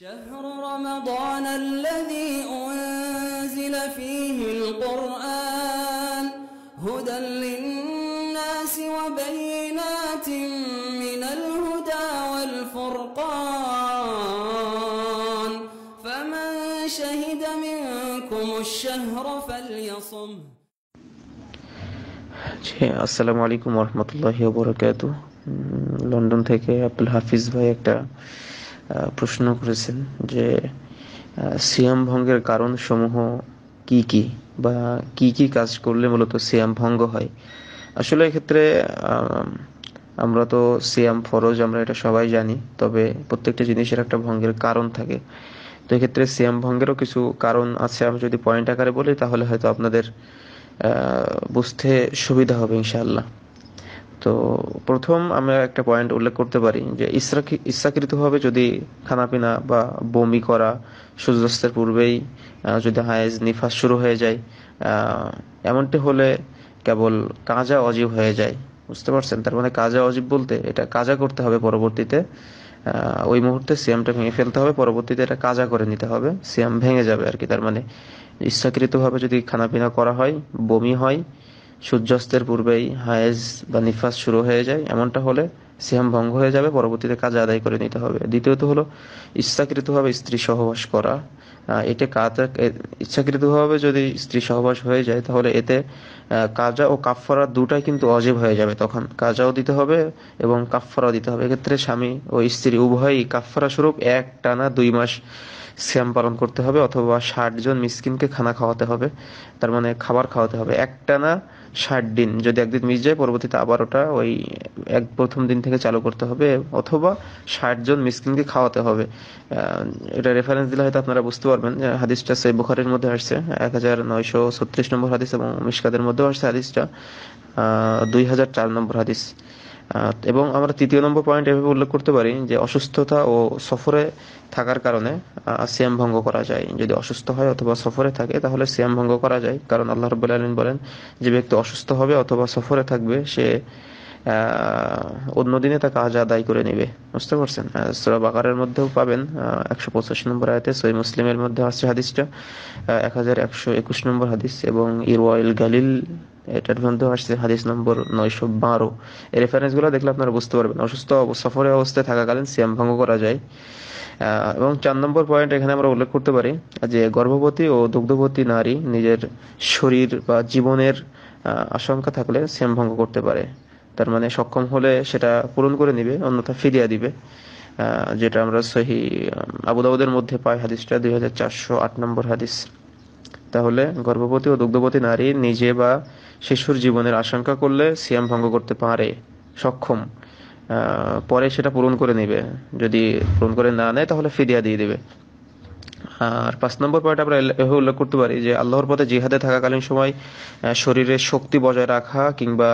شهر رمضان الذي أنزل فيه القرآن هدى للناس وبينات من الهدى والفرقان فمن شهد منكم الشهر فليصم السلام عليكم ورحمة الله وبركاته لندن تكي আব্দুল হাফিজ ভাই প্রশ্ন করেছেন যে সিয়াম ভঙ্গের কারণ সমূহ কি কি বা কি কি কাজ করলে মূলত সিয়াম ভঙ্গ হয় আসলে এক্ষেত্রে আমরা তো সিয়াম ফরজ আমরা এটা সবাই জানি তবে প্রত্যেকটা জিনিসের একটা ভঙ্গের কারণ থাকে তো এক্ষেত্রে সিয়াম ভঙ্গেরও কিছু কারণ আছে আমি যদি পয়েন্ট আকারে বলি তাহলে হয়তো আপনাদের বুঝতে সুবিধা হবে ইনশাল্লাহ তো প্রথম আমরা একটা পয়েন্ট উল্লেখ করতে পারি যে ভাবে যদি খানাপিনা বা বমি করা সূর্যাস্তের পূর্বেই যদি হায়েজ নিফাস শুরু হয়ে যায় এমনটি হলে কেবল কাজা অজীব হয়ে যায় বুঝতে পারছেন তার মানে কাজা অজীব বলতে এটা কাজা করতে হবে পরবর্তীতে ওই মুহূর্তে সিএমটা ভেঙে ফেলতে হবে পরবর্তীতে এটা কাজা করে নিতে হবে সিএম ভেঙে যাবে আর কি তার মানে ভাবে যদি খানাপিনা করা হয় বমি হয় সূর্যাস্তের পূর্বেই হায়েজ বা নিফাস শুরু হয়ে যায় এমনটা হলে সিয়াম ভঙ্গ হয়ে যাবে পরবর্তীতে কাজ আদায় করে নিতে হবে দ্বিতীয়ত হলো ইচ্ছাকৃতভাবে স্ত্রী সহবাস করা এতে কাজা ইচ্ছাকৃতভাবে যদি স্ত্রী সহবাস হয়ে যায় তাহলে এতে কাজা ও কাফরা দুটাই কিন্তু অজীব হয়ে যাবে তখন কাজাও দিতে হবে এবং কাফরাও দিতে হবে এক্ষেত্রে স্বামী ও স্ত্রী উভয়ই কাফরা স্বরূপ এক টানা দুই মাস শ্যাম পালন করতে হবে অথবা ষাট জন মিসকিনকে খানা খাওয়াতে হবে তার মানে খাবার খাওয়াতে হবে একটানা ষাট দিন যদি একদিন মিস যায় পরবর্তীতে আবার ওটা ওই এক প্রথম দিন থেকে চালু করতে হবে অথবা ষাট জন মিসকিনকে খাওয়াতে হবে এটা রেফারেন্স দিলে হয়তো আপনারা বুঝতে পারবেন হাদিসটা সেই বুখারের মধ্যে আসছে এক হাজার নয়শো ছত্রিশ নম্বর হাদিস এবং মিসকাদের মধ্যেও আসছে হাদিসটা দুই হাজার চার নম্বর হাদিস এবং আমরা তৃতীয় নম্বর পয়েন্ট এভাবে উল্লেখ করতে পারি যে অসুস্থতা ও সফরে থাকার কারণে সিয়াম ভঙ্গ করা যায় যদি অসুস্থ হয় অথবা সফরে থাকে তাহলে সিয়াম ভঙ্গ করা যায় কারণ আল্লাহ রবুল্লা আলম বলেন যে ব্যক্তি অসুস্থ হবে অথবা সফরে থাকবে সে অন্য দিনে তা আজ আদায় করে নেবে বুঝতে পারছেন সুরা বাকারের মধ্যেও পাবেন একশো পঁচাশি নম্বর আয়তে সই মুসলিমের মধ্যে আসছে হাদিসটা এক হাজার একশো একুশ নম্বর হাদিস এবং ইরওয়াইল গালিল এটার মধ্যে আসছে হাদিস নম্বর নয়শো বারো এই গুলো দেখলে আপনারা বুঝতে পারবেন অসুস্থ সফরে অবস্থায় থাকাকালীন সিয়াম ভঙ্গ করা যায় এবং চার নম্বর পয়েন্ট এখানে আমরা উল্লেখ করতে পারি যে গর্ভবতী ও দুগ্ধবতী নারী নিজের শরীর বা জীবনের আশঙ্কা থাকলে শ্যাম ভঙ্গ করতে পারে তার মানে সক্ষম হলে সেটা পূরণ করে নিবে অন্যথা ফিরিয়া দিবে যেটা আমরা সহি আবুদাবুদের মধ্যে পাই হাদিসটা দুই হাজার চারশো আট নম্বর হাদিস তাহলে গর্ভবতী ও দুগ্ধবতী নারী নিজে বা শিশুর জীবনের আশঙ্কা করলে সিয়াম ভঙ্গ করতে পারে সক্ষম পরে সেটা পূরণ করে নেবে যদি পূরণ করে না নেয় তাহলে ফিরিয়া দিয়ে দেবে আর পাঁচ নম্বর পয়েন্ট আমরা উল্লেখ করতে পারি যে আল্লাহর পথে জিহাদে থাকাকালীন সময় শরীরের শক্তি বজায় রাখা কিংবা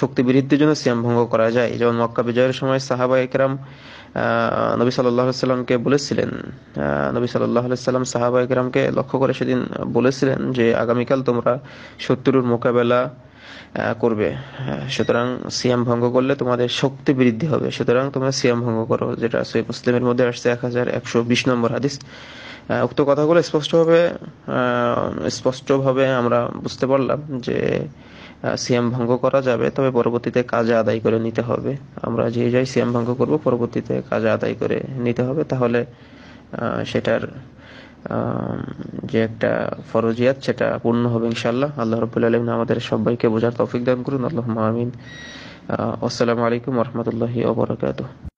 শক্তি বৃদ্ধির জন্য সিয়াম ভঙ্গ করা যায় যেমন মক্কা বিজয়ের সময় সাহাবা একরাম নবী সাল্লাহ সাল্লামকে বলেছিলেন নবী সাল্লাহ সাল্লাম সাহাবা একরামকে লক্ষ্য করে সেদিন বলেছিলেন যে আগামীকাল তোমরা শত্রুর মোকাবেলা করবে সুতরাং সিয়াম ভঙ্গ করলে তোমাদের শক্তি বৃদ্ধি হবে সুতরাং তোমরা সিয়াম ভঙ্গ করো যেটা সৈয়দ মুসলিমের মধ্যে আসছে এক হাজার একশো বিশ নম্বর হাদিস উক্ত কথাগুলো স্পষ্টভাবে স্পষ্টভাবে আমরা বুঝতে পারলাম যে সিএম ভঙ্গ করা যাবে তবে পরবর্তীতে কাজে আদায় করে নিতে হবে আমরা যে যাই সিএম ভঙ্গ করব পরবর্তীতে কাজে আদায় করে নিতে হবে তাহলে সেটার যে একটা ফরজিয়াত সেটা পূর্ণ হবে ইনশাল্লাহ আল্লাহ রবুল্লা আলমিন আমাদের সবাইকে বোঝার তৌফিক দান করুন আল্লাহ আমিন আসসালামু আলাইকুম রহমতুল্লাহি ওবরাকাত